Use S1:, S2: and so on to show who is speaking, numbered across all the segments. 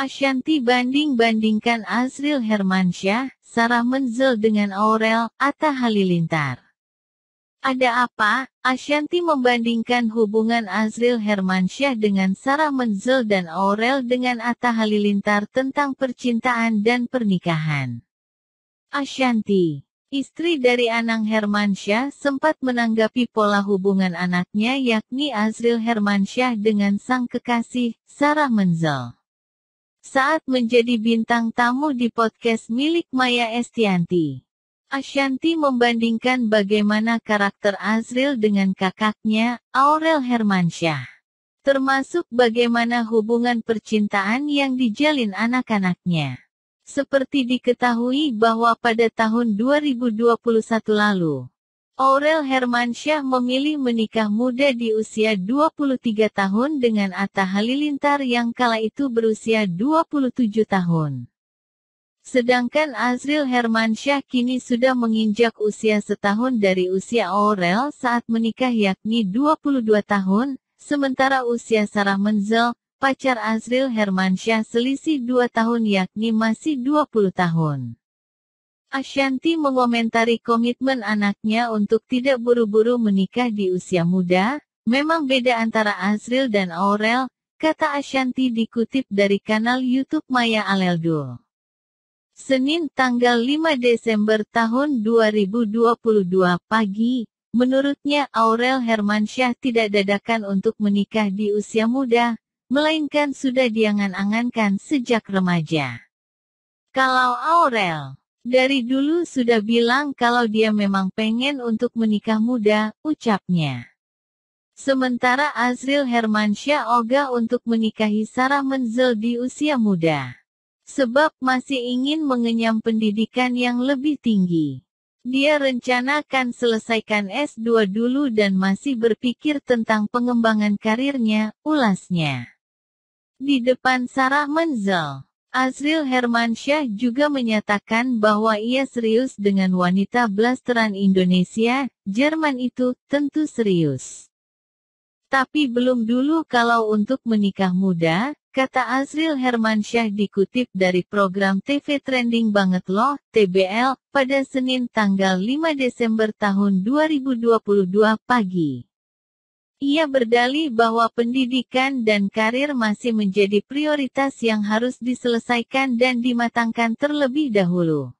S1: Ashanti banding-bandingkan Azril Hermansyah, Sarah Menzel dengan Aurel, Atta Halilintar. Ada apa? Ashanti membandingkan hubungan Azril Hermansyah dengan Sarah Menzel dan Aurel dengan Atta Halilintar tentang percintaan dan pernikahan. Ashanti, istri dari Anang Hermansyah sempat menanggapi pola hubungan anaknya yakni Azril Hermansyah dengan sang kekasih, Sarah Menzel saat menjadi bintang tamu di podcast milik Maya Estianti. Ashanti membandingkan bagaimana karakter Azril dengan kakaknya, Aurel Hermansyah. Termasuk bagaimana hubungan percintaan yang dijalin anak-anaknya. Seperti diketahui bahwa pada tahun 2021 lalu, Aurel Hermansyah memilih menikah muda di usia 23 tahun dengan Atta Halilintar yang kala itu berusia 27 tahun. Sedangkan Azril Hermansyah kini sudah menginjak usia setahun dari usia Aurel saat menikah yakni 22 tahun, sementara usia Sarah Menzel, pacar Azril Hermansyah selisih 2 tahun yakni masih 20 tahun. Ashanti mengomentari komitmen anaknya untuk tidak buru-buru menikah di usia muda, memang beda antara Azril dan Aurel, kata Ashanti dikutip dari kanal YouTube Maya Aleldul. Senin tanggal 5 Desember tahun 2022 pagi, menurutnya Aurel Hermansyah tidak dadakan untuk menikah di usia muda, melainkan sudah diangan-angankan sejak remaja. Kalau Aurel dari dulu sudah bilang kalau dia memang pengen untuk menikah muda, ucapnya. Sementara Azril Hermansyah ogah untuk menikahi Sarah Menzel di usia muda. Sebab masih ingin mengenyam pendidikan yang lebih tinggi. Dia rencanakan selesaikan S2 dulu dan masih berpikir tentang pengembangan karirnya, ulasnya. Di depan Sarah Menzel. Azril Hermansyah juga menyatakan bahwa ia serius dengan wanita blasteran Indonesia, Jerman itu, tentu serius. Tapi belum dulu kalau untuk menikah muda, kata Azril Hermansyah dikutip dari program TV Trending Banget Loh, TBL, pada Senin tanggal 5 Desember tahun 2022 pagi. Ia berdalih bahwa pendidikan dan karir masih menjadi prioritas yang harus diselesaikan dan dimatangkan terlebih dahulu.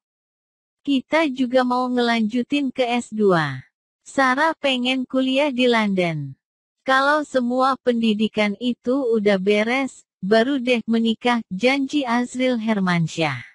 S1: Kita juga mau ngelanjutin ke S2. Sarah pengen kuliah di London. Kalau semua pendidikan itu udah beres, baru deh menikah, janji Azril Hermansyah.